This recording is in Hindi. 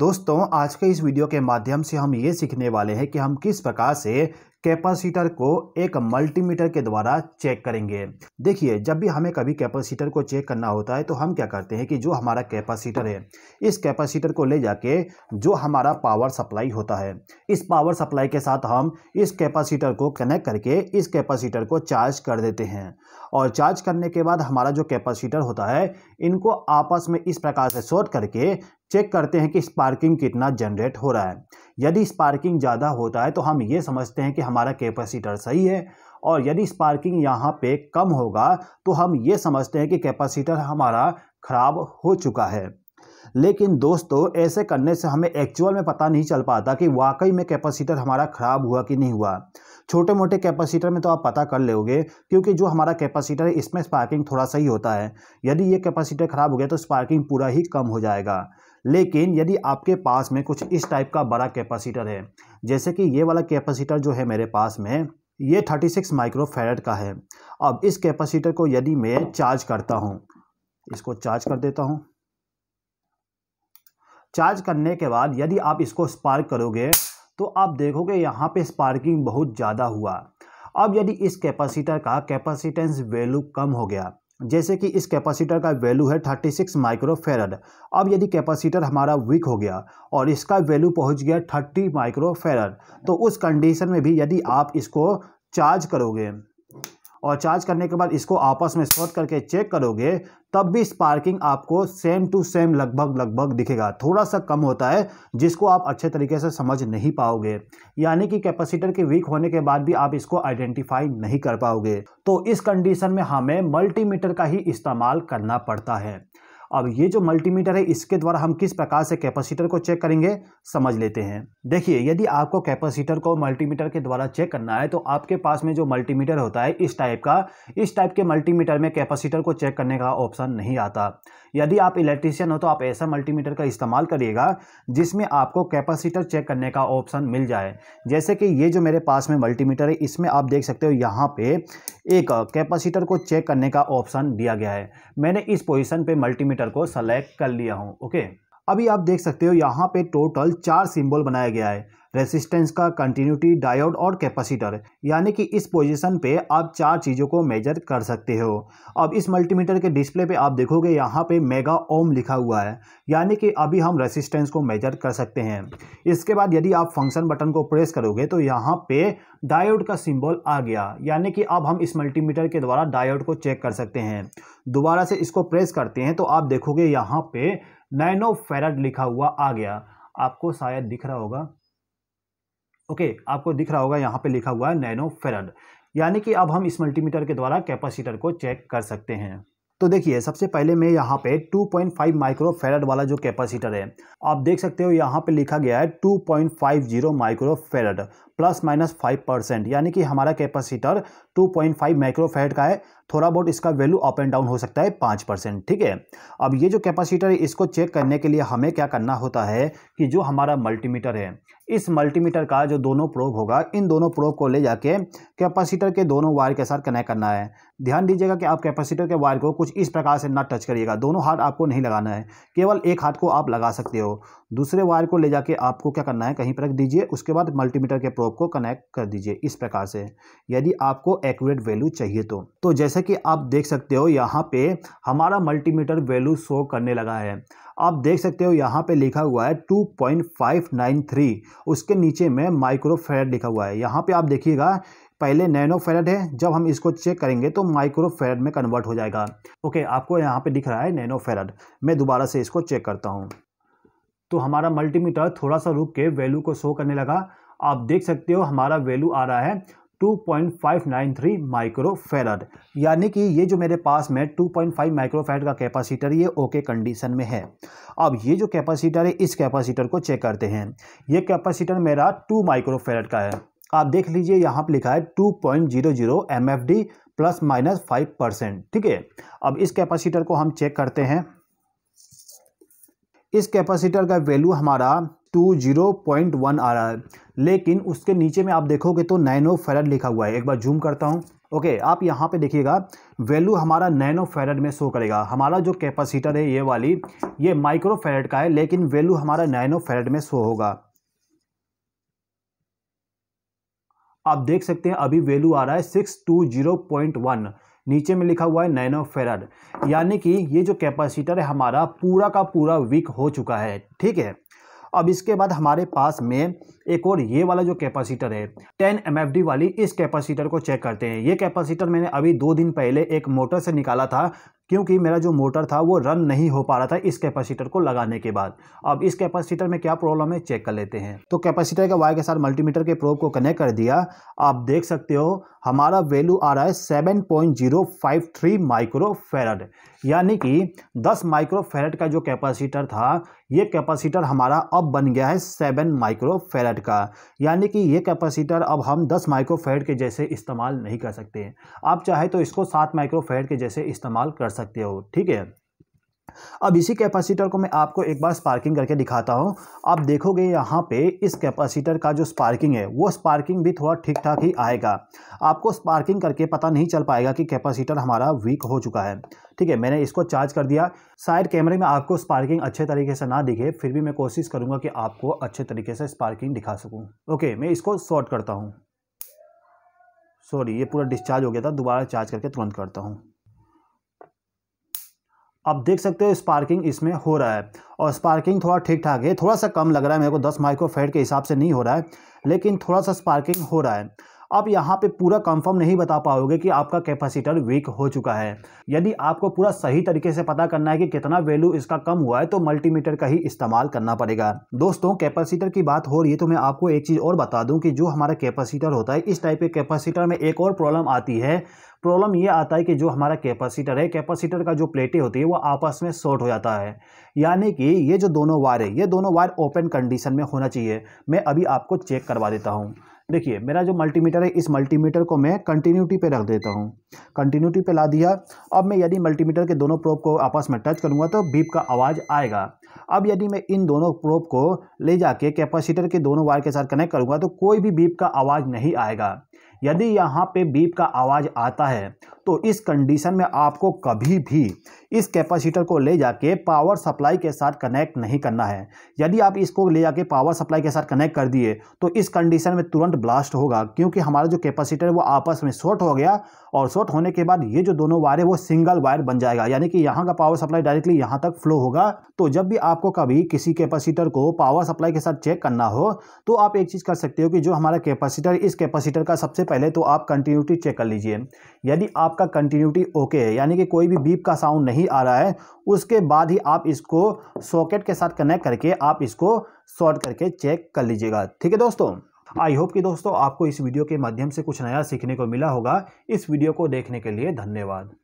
दोस्तों आज के इस वीडियो के माध्यम से हम ये सीखने वाले हैं कि हम किस प्रकार से कैपेसिटर को एक मल्टीमीटर के द्वारा चेक करेंगे देखिए जब भी हमें कभी कैपेसिटर को चेक करना होता है तो हम क्या करते हैं कि जो हमारा कैपेसिटर है इस कैपेसिटर को ले जाके जो हमारा पावर सप्लाई होता है इस पावर सप्लाई के साथ हम इस कैपेसिटर को कनेक्ट करके इस कैपेसिटर को चार्ज कर देते हैं और चार्ज करने के बाद हमारा जो कैपेसिटर होता है इनको आपस में इस प्रकार से शॉर्ट करके चेक करते हैं कि स्पार्किंग कितना जनरेट हो रहा है यदि स्पार्किंग ज़्यादा होता है तो हम ये समझते हैं कि हमारा कैपेसिटर सही है और यदि स्पार्किंग यहाँ पे कम होगा तो हम ये समझते हैं कि कैपेसिटर हमारा ख़राब हो चुका है लेकिन दोस्तों ऐसे करने से हमें एक्चुअल में पता नहीं चल पाता कि वाकई में कैपेसिटर हमारा ख़राब हुआ कि नहीं हुआ छोटे मोटे कैपेसिटर में तो आप पता कर लोगे क्योंकि जो हमारा कैपेसिटर है इसमें स्पार्किंग थोड़ा सा ही होता है यदि ये कैपेसिटर ख़राब हो गया तो स्पार्किंग पूरा ही कम हो जाएगा लेकिन यदि आपके पास में कुछ इस टाइप का बड़ा कैपेसिटर है जैसे कि ये वाला कैपेसिटर जो है मेरे पास में ये 36 माइक्रोफेरेट का है अब इस कैपेसिटर को यदि मैं चार्ज करता हूँ इसको चार्ज कर देता हूँ चार्ज करने के बाद यदि आप इसको स्पार्क करोगे तो आप देखोगे यहाँ पे स्पार्किंग बहुत ज़्यादा हुआ अब यदि इस कैपेसिटर का कैपेसिटेंस वैल्यू कम हो गया जैसे कि इस कैपेसिटर का वैल्यू है 36 माइक्रोफेरड अब यदि कैपेसिटर हमारा वीक हो गया और इसका वैल्यू पहुंच गया 30 माइक्रोफेरड तो उस कंडीशन में भी यदि आप इसको चार्ज करोगे और चार्ज करने के बाद इसको आपस में स्पॉट करके चेक करोगे तब भी स्पार्किंग आपको सेम टू सेम लगभग लगभग दिखेगा थोड़ा सा कम होता है जिसको आप अच्छे तरीके से समझ नहीं पाओगे यानी कि कैपेसिटर के वीक होने के बाद भी आप इसको आइडेंटिफाई नहीं कर पाओगे तो इस कंडीशन में हमें मल्टीमीटर का ही इस्तेमाल करना पड़ता है अब ये जो मल्टीमीटर है इसके द्वारा हम किस प्रकार से कैपेसिटर को चेक करेंगे समझ लेते हैं देखिए यदि आपको कैपेसिटर को मल्टीमीटर के द्वारा चेक करना है तो आपके पास में जो मल्टीमीटर होता है इस टाइप का इस टाइप के मल्टीमीटर में कैपेसिटर को चेक करने का ऑप्शन नहीं आता यदि आप इलेक्ट्रिशियन हो तो आप ऐसा मल्टीमीटर का इस्तेमाल करिएगा जिसमें आपको कैपेसिटर चेक करने का ऑप्शन मिल जाए जैसे कि ये जो मेरे पास में मल्टीमीटर है इसमें आप देख सकते हो यहाँ पे एक कैपेसिटर को चेक करने का ऑप्शन दिया गया है मैंने इस पोजिशन पर मल्टीमीटर सेंटर को सेलेक्ट कर लिया हूँ ओके अभी आप देख सकते हो यहाँ पे टोटल चार सिंबल बनाया गया है रेसिस्टेंस का कंटिन्यूटी डायोड और कैपेसिटर यानी कि इस पोजीशन पे आप चार चीज़ों को मेजर कर सकते हो अब इस मल्टीमीटर के डिस्प्ले पे आप देखोगे यहाँ पे मेगा ओम लिखा हुआ है यानी कि अभी हम रेसिस्टेंस को मेजर कर सकते हैं इसके बाद यदि आप फंक्शन बटन को प्रेस करोगे तो यहाँ पे डायोड का सिंबल आ गया यानी कि अब हम इस मल्टीमीटर के द्वारा डायोड को चेक कर सकते हैं दोबारा से इसको प्रेस करते हैं तो आप देखोगे यहाँ पे नैनो फेराड लिखा हुआ आ गया आपको शायद दिख रहा होगा ओके आपको दिख रहा होगा यहाँ पे लिखा हुआ है नैनो फेराड यानी कि अब हम इस मल्टीमीटर के द्वारा कैपेसिटर को चेक कर सकते हैं तो देखिए सबसे पहले मैं यहाँ पे 2.5 पॉइंट माइक्रो फेरड वाला जो कैपेसिटर है आप देख सकते हो यहाँ पे लिखा गया है 2.50 point micro farad plus minus five percent यानी कि हमारा कैपेसिटर 2.5 पॉइंट माइक्रो फेरड का है थोड़ा बहुत इसका वैल्यू अप एंड डाउन हो सकता है पाँच परसेंट ठीक है अब ये जो कैपेसिटर है इसको चेक करने के लिए हमें क्या करना होता है कि जो हमारा मल्टीमीटर है इस मल्टीमीटर का जो दोनों प्रोब होगा इन दोनों प्रोब को ले जाके कैपेसिटर के दोनों वायर के साथ कनेक्ट करना है ध्यान दीजिएगा कि आप कैपेसिटर के वायर को कुछ इस प्रकार से ना टच करिएगा दोनों हाथ आपको नहीं लगाना है केवल एक हाथ को आप लगा सकते हो दूसरे वायर को ले जाके आपको क्या करना है कहीं पर रख दीजिए उसके बाद मल्टीमीटर के प्रोब को कनेक्ट कर दीजिए इस प्रकार से यदि आपको एक्यूरेट वैल्यू चाहिए तो तो जैसे कि आप देख सकते हो यहाँ पे हमारा मल्टीमीटर वैल्यू शो करने लगा है आप देख सकते हो यहाँ पे लिखा हुआ है 2.593 उसके नीचे में माइक्रोफेरेट लिखा हुआ है यहाँ पे आप देखिएगा पहले नैनो फेरेट है जब हम इसको चेक करेंगे तो माइक्रो फेरेट में कन्वर्ट हो जाएगा ओके आपको यहाँ पे दिख रहा है नैनो फेरेट मैं दोबारा से इसको चेक करता हूँ तो हमारा मल्टीमीटर थोड़ा सा रुक के वैल्यू को शो करने लगा आप देख सकते हो हमारा वैल्यू आ रहा है 2.593 माइक्रोफेराड यानी कि ये जो मेरे पास में 2.5 माइक्रोफेराड का कैपेसिटर ये ओके कंडीशन में है अब ये जो कैपेसिटर है इस कैपेसिटर को चेक करते हैं ये कैपेसिटर मेरा 2 माइक्रोफेराड का है आप देख लीजिए यहाँ पर लिखा है 2.00 point plus minus five percent ठीक है अब इस कैपेसिटर को हम चेक करते हैं इस कैपेसिटर का वैल्यू हमारा टू जीरो पॉइंट वन आ रहा है लेकिन उसके नीचे में आप देखोगे तो नैनो फेरड लिखा हुआ है एक बार जूम करता हूँ ओके okay, आप यहाँ पे देखिएगा वैल्यू हमारा नैनो फेरड में शो करेगा हमारा जो कैपेसिटर है ये वाली ये माइक्रो फेरड का है लेकिन वैल्यू हमारा नैनो फेरड में शो होगा आप देख सकते हैं अभी वैल्यू आ रहा है six two zero point one नीचे में लिखा हुआ है नैनो फेराड यानी कि ये जो कैपेसिटर है हमारा पूरा का पूरा वीक हो चुका है ठीक है अब इसके बाद हमारे पास में एक और ये वाला जो कैपेसिटर है टेन एम वाली इस कैपेसिटर को चेक करते हैं ये कैपेसिटर मैंने अभी दो दिन पहले एक मोटर से निकाला था क्योंकि मेरा जो मोटर था वो रन नहीं हो पा रहा था इस कैपेसिटर को लगाने के बाद अब इस कैपेसिटर में क्या प्रॉब्लम है चेक कर लेते हैं तो कैपेसिटर के वायर के साथ मल्टीमीटर के प्रोब को कनेक्ट कर दिया आप देख सकते हो हमारा वैल्यू आ रहा है seven point zero five three micro farad यानी कि दस माइक्रो फेरड का जो कैपेसिटर था ये कैपेसिटर हमारा अब बन गया है सेवन माइक्रो फेरड का यानी कि ये कैपेसिटर अब हम दस माइक्रो फेरड के जैसे इस्तेमाल नहीं कर सकते आप चाहे तो इसको सात माइक्रो फेरड के जैसे इस्तेमाल कर सकते हो ठीक है अब इसी कैपेसिटर को मैं आपको एक बार स्पार्किंग करके दिखाता हूँ आप देखोगे यहाँ पे इस कैपेसिटर का जो स्पार्किंग है वो स्पार्किंग भी थोड़ा ठीक ठाक ही आएगा आपको स्पार्किंग करके पता नहीं चल पाएगा कि कैपेसिटर हमारा वीक हो चुका है ठीक है मैंने इसको चार्ज कर दिया शायद कैमरे में आपको स्पार्किंग अच्छे तरीके से ना दिखे फिर भी मैं कोशिश करूँगा कि आपको अच्छे तरीके से स्पार्किंग दिखा सकूँ ओके मैं इसको शॉर्ट करता हूँ सॉरी ये पूरा डिस्चार्ज हो गया था दोबारा चार्ज करके तुरंत करता हूँ आप देख सकते हो स्पार्किंग इसमें हो रहा है और स्पार्किंग थोड़ा ठीक ठाक है थोड़ा सा कम लग रहा है मेरे को दस माइक्रोफेड के हिसाब से नहीं हो रहा है लेकिन थोड़ा सा स्पार्किंग हो रहा है आप यहाँ पे पूरा कंफर्म नहीं बता पाओगे कि आपका कैपेसिटर वीक हो चुका है यदि आपको पूरा सही तरीके से पता करना है कि कितना वैल्यू इसका कम हुआ है तो मल्टीमीटर का ही इस्तेमाल करना पड़ेगा दोस्तों कैपेसिटर की बात हो रही है तो मैं आपको एक चीज़ और बता दूँ कि जो हमारा कैपेसिटर होता है इस टाइप के कैपेसिटर में एक और प्रॉब्लम आती है प्रॉब्लम ये आता है कि जो हमारा कैपेसिटर है कैपेसिटर का जो प्लेटें होती है वो आपस में शॉर्ट हो जाता है यानी कि ये जो दोनों वायर है ये दोनों वायर ओपन कंडीशन में होना चाहिए मैं अभी आपको चेक करवा देता हूँ देखिए मेरा जो मल्टीमीटर है इस मल्टीमीटर को मैं कंटिन्यूटी पे रख देता हूँ कंटिन्यूटी पे ला दिया अब मैं यदि मल्टीमीटर के दोनों प्रोप को आपस में टच करूँगा तो बीप का आवाज़ आएगा अब यदि मैं इन दोनों प्रोप को ले जाके कैपेसिटर के दोनों वायर के साथ कनेक्ट करूँगा तो कोई भी बीप का आवाज़ नहीं आएगा यदि यहाँ पे बीप का आवाज़ आता है तो इस कंडीशन में आपको कभी भी इस कैपेसिटर को ले जाके पावर सप्लाई के साथ कनेक्ट नहीं करना है यदि आप इसको ले जाके पावर सप्लाई के साथ कनेक्ट कर दिए तो इस कंडीशन में तुरंत ब्लास्ट होगा क्योंकि हमारा जो कैपेसिटर है वो आपस में शॉर्ट हो गया और शॉर्ट होने के बाद ये जो दोनों वायर है वो सिंगल वायर बन जाएगा यानी कि यहाँ का पावर सप्लाई डायरेक्टली यहाँ तक फ्लो होगा तो जब भी आपको कभी किसी कैपेसिटर को पावर सप्लाई के साथ चेक करना हो तो आप एक चीज़ कर सकते हो कि जो हमारा कैपेसिटर इस कैपेसिटर का सबसे पहले तो आप कंटिन्यूटी चेक कर लीजिए यदि आपका कंटिन्यूटी ओके है यानी कि कोई भी बीप का साउंड नहीं आ रहा है उसके बाद ही आप इसको सॉकेट के साथ कनेक्ट करके आप इसको शॉर्ट करके चेक कर लीजिएगा ठीक है दोस्तों आई होप कि दोस्तों आपको इस वीडियो के माध्यम से कुछ नया सीखने को मिला होगा इस वीडियो को देखने के लिए धन्यवाद